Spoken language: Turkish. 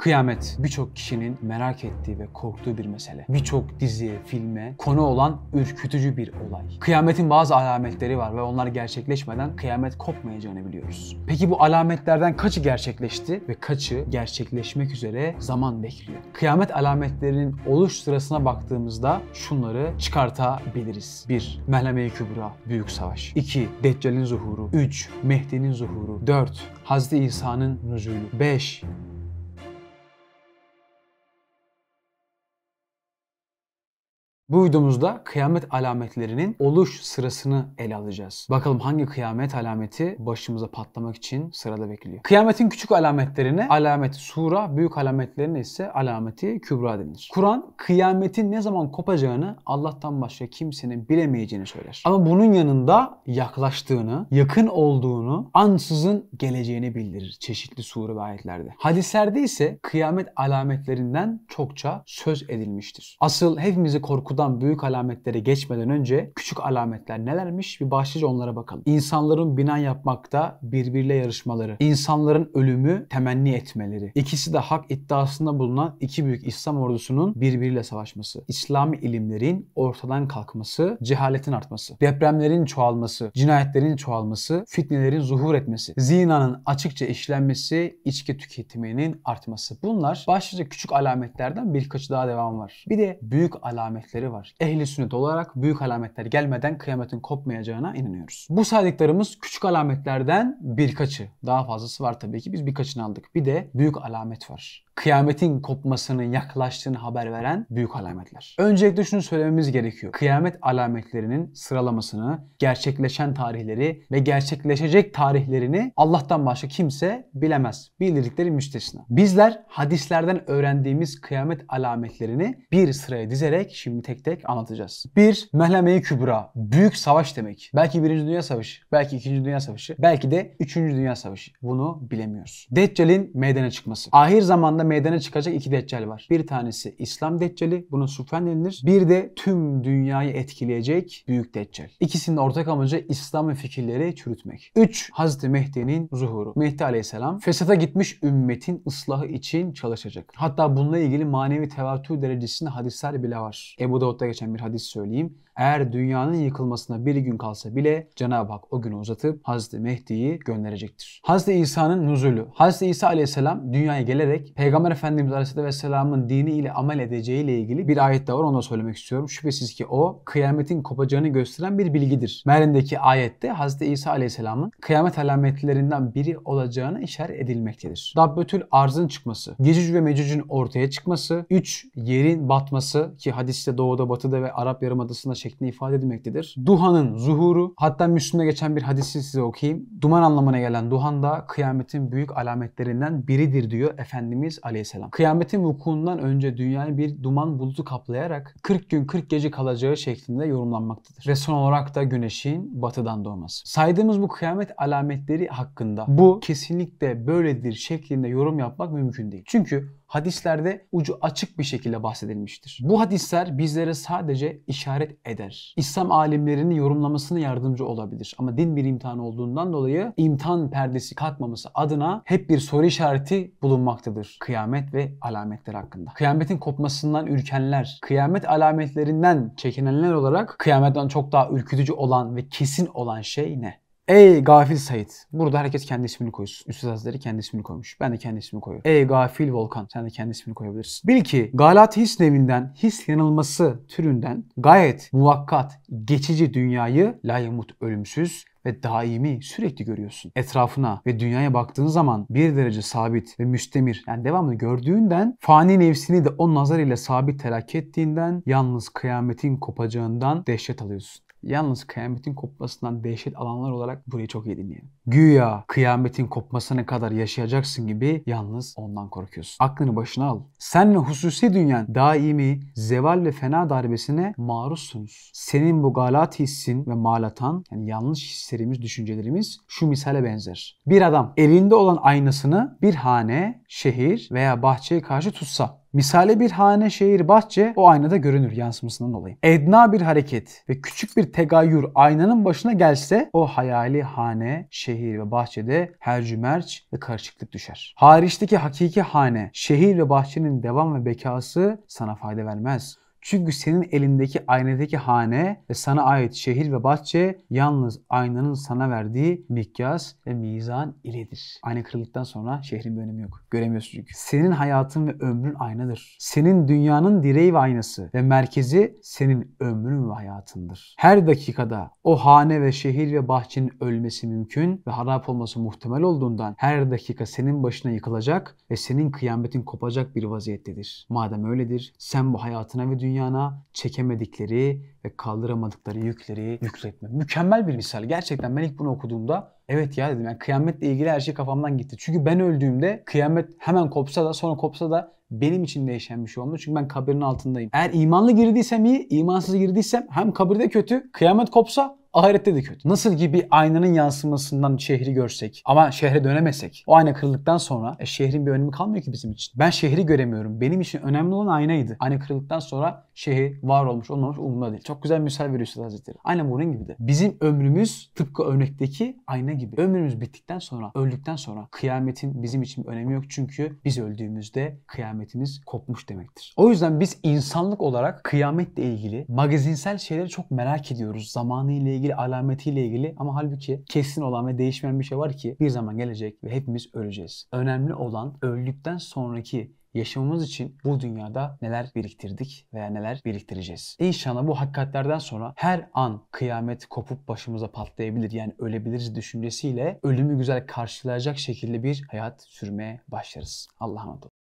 Kıyamet birçok kişinin merak ettiği ve korktuğu bir mesele. Birçok diziye, filme konu olan ürkütücü bir olay. Kıyametin bazı alametleri var ve onlar gerçekleşmeden kıyamet kopmayacağını biliyoruz. Peki bu alametlerden kaçı gerçekleşti ve kaçı gerçekleşmek üzere zaman bekliyor? Kıyamet alametlerinin oluş sırasına baktığımızda şunları çıkartabiliriz. 1. mehleme Kübra, Büyük Savaş. 2. Deccal'in zuhuru. 3. Mehdi'nin zuhuru. 4. Hazreti İsa'nın nüzulü. 5. Bu videomuzda kıyamet alametlerinin oluş sırasını ele alacağız. Bakalım hangi kıyamet alameti başımıza patlamak için sırada bekliyor. Kıyametin küçük alametlerine alamet sura, büyük alametlerine ise alameti kübra denir. Kur'an kıyametin ne zaman kopacağını Allah'tan başka kimsenin bilemeyeceğini söyler. Ama bunun yanında yaklaştığını, yakın olduğunu, ansızın geleceğini bildirir çeşitli sure ve ayetlerde. Hadislerde ise kıyamet alametlerinden çokça söz edilmiştir. Asıl hepimizi korkudan buradan büyük alametlere geçmeden önce küçük alametler nelermiş bir başlıca onlara bakalım. İnsanların bina yapmakta birbiriyle yarışmaları, insanların ölümü temenni etmeleri, ikisi de hak iddiasında bulunan iki büyük İslam ordusunun birbiriyle savaşması, İslami ilimlerin ortadan kalkması, cehaletin artması, depremlerin çoğalması, cinayetlerin çoğalması, fitnelerin zuhur etmesi, zinanın açıkça işlenmesi, içki tüketiminin artması. Bunlar başlıca küçük alametlerden birkaç daha devam var. Bir de büyük alametleri alametleri var. Ehli sünnet olarak büyük alametler gelmeden kıyametin kopmayacağına inanıyoruz. Bu saydıklarımız küçük alametlerden birkaçı. Daha fazlası var tabii ki. Biz birkaçını aldık. Bir de büyük alamet var kıyametin kopmasının yaklaştığını haber veren büyük alametler. Öncelikle şunu söylememiz gerekiyor. Kıyamet alametlerinin sıralamasını, gerçekleşen tarihleri ve gerçekleşecek tarihlerini Allah'tan başka kimse bilemez. Bildirdikleri müstesna. Bizler hadislerden öğrendiğimiz kıyamet alametlerini bir sıraya dizerek şimdi tek tek anlatacağız. Bir Mehleme-i Kübra. Büyük savaş demek. Belki birinci Dünya Savaşı, belki 2. Dünya Savaşı, belki de üçüncü Dünya Savaşı. Bunu bilemiyoruz. Deccal'in meydana çıkması. Ahir zamanda meydana çıkacak iki deccal var. Bir tanesi İslam deccali. Buna sufen denilir. Bir de tüm dünyayı etkileyecek büyük deccal. İkisinin ortak amacı İslam ve fikirleri çürütmek. 3. Hazreti Mehdi'nin zuhuru. Mehdi aleyhisselam fesata gitmiş ümmetin ıslahı için çalışacak. Hatta bununla ilgili manevi tevatür derecesinde hadisler bile var. Ebu Davud'da geçen bir hadis söyleyeyim. Eğer dünyanın yıkılmasına bir gün kalsa bile Cenab-ı Hak o günü uzatıp Hazreti Mehdi'yi gönderecektir. Hazreti İsa'nın nuzulu. Hazreti İsa aleyhisselam dünyaya gelerek peygamber Peygamber Efendimiz Aleyhisselatü Vesselam'ın dini ile amel edeceği ile ilgili bir ayet de var onu da söylemek istiyorum. Şüphesiz ki o kıyametin kopacağını gösteren bir bilgidir. Meryem'deki ayette Hz. İsa Aleyhisselam'ın kıyamet alametlerinden biri olacağını işaret edilmektedir. Dabbetül arzın çıkması, Gecüc ve Mecüc'ün ortaya çıkması, 3 yerin batması ki hadiste doğuda batıda ve Arap Yarımadası'nda şeklinde ifade edilmektedir. Duhanın zuhuru hatta Müslüm'de geçen bir hadisi size okuyayım. Duman anlamına gelen duhan da kıyametin büyük alametlerinden biridir diyor Efendimiz aleyhisselam kıyametin vukuundan önce dünyayı bir duman bulutu kaplayarak 40 gün 40 gece kalacağı şeklinde yorumlanmaktadır. Ve son olarak da güneşin batıdan doğması. Saydığımız bu kıyamet alametleri hakkında bu kesinlikle böyledir şeklinde yorum yapmak mümkün değil. Çünkü hadislerde ucu açık bir şekilde bahsedilmiştir. Bu hadisler bizlere sadece işaret eder. İslam alimlerini yorumlamasına yardımcı olabilir. Ama din bir imtihan olduğundan dolayı imtihan perdesi kalkmaması adına hep bir soru işareti bulunmaktadır. Kıyamet ve alametler hakkında. Kıyametin kopmasından ürkenler, kıyamet alametlerinden çekinenler olarak kıyametten çok daha ürkütücü olan ve kesin olan şey ne? Ey gafil Said. Burada herkes kendi ismini koysun. Üstad Hazretleri kendi ismini koymuş. Ben de kendi ismini koyuyorum. Ey gafil Volkan. Sen de kendi ismini koyabilirsin. Bil ki Galati his nevinden, his yanılması türünden gayet muvakkat, geçici dünyayı layımut ölümsüz ve daimi sürekli görüyorsun. Etrafına ve dünyaya baktığın zaman bir derece sabit ve müstemir yani devamlı gördüğünden fani nefsini de o nazar ile sabit telakki ettiğinden yalnız kıyametin kopacağından dehşet alıyorsun. Yalnız kıyametin kopmasından dehşet alanlar olarak burayı çok iyi dinleyin. Güya kıyametin kopmasına kadar yaşayacaksın gibi yalnız ondan korkuyorsun. Aklını başına al. Sen ve hususi dünyan daimi zeval ve fena darbesine maruzsunuz. Senin bu galat hissin ve malatan yani yanlış hislerimiz, düşüncelerimiz şu misale benzer. Bir adam elinde olan aynasını bir hane, şehir veya bahçeye karşı tutsa Misale bir hane, şehir, bahçe o aynada görünür yansımasından dolayı. Edna bir hareket ve küçük bir tegayyür aynanın başına gelse o hayali hane, şehir ve bahçede her hercümerç ve karışıklık düşer. Hariçteki hakiki hane, şehir ve bahçenin devam ve bekası sana fayda vermez. Çünkü senin elindeki aynadaki hane ve sana ait şehir ve bahçe yalnız aynanın sana verdiği mikyas ve mizan iledir. Ayna kırıldıktan sonra şehrin bir önemi yok. Göremiyorsun çünkü. Senin hayatın ve ömrün aynadır. Senin dünyanın direği ve aynası ve merkezi senin ömrün ve hayatındır. Her dakikada o hane ve şehir ve bahçenin ölmesi mümkün ve harap olması muhtemel olduğundan her dakika senin başına yıkılacak ve senin kıyametin kopacak bir vaziyettedir. Madem öyledir sen bu hayatına ve dünyana dünyana çekemedikleri ve kaldıramadıkları yükleri yükletme. Mükemmel bir misal. Gerçekten ben ilk bunu okuduğumda evet ya dedim yani kıyametle ilgili her şey kafamdan gitti. Çünkü ben öldüğümde kıyamet hemen kopsa da sonra kopsa da benim için değişen bir şey olmuyor. Çünkü ben kabirin altındayım. Eğer imanlı girdiysem iyi, imansız girdiysem hem kabirde kötü, kıyamet kopsa ahirette de kötü. Nasıl gibi aynanın yansımasından şehri görsek ama şehre dönemesek o ayna kırıldıktan sonra e, şehrin bir önemi kalmıyor ki bizim için. Ben şehri göremiyorum. Benim için önemli olan aynaydı. Ayna kırıldıktan sonra şehir var olmuş olmamış umurumda değil. Çok güzel misal veriyor Üstad Hazretleri. Aynen bunun gibi de. Bizim ömrümüz tıpkı örnekteki ayna gibi. Ömrümüz bittikten sonra, öldükten sonra kıyametin bizim için önemi yok. Çünkü biz öldüğümüzde kıyametimiz kopmuş demektir. O yüzden biz insanlık olarak kıyametle ilgili magazinsel şeyleri çok merak ediyoruz. Zamanıyla ilgili ilgili alametiyle ilgili ama halbuki kesin olan ve değişmeyen bir şey var ki bir zaman gelecek ve hepimiz öleceğiz. Önemli olan öldükten sonraki yaşamımız için bu dünyada neler biriktirdik veya neler biriktireceğiz. İnşallah bu hakikatlerden sonra her an kıyamet kopup başımıza patlayabilir yani ölebiliriz düşüncesiyle ölümü güzel karşılayacak şekilde bir hayat sürmeye başlarız. Allah'a emanet olun.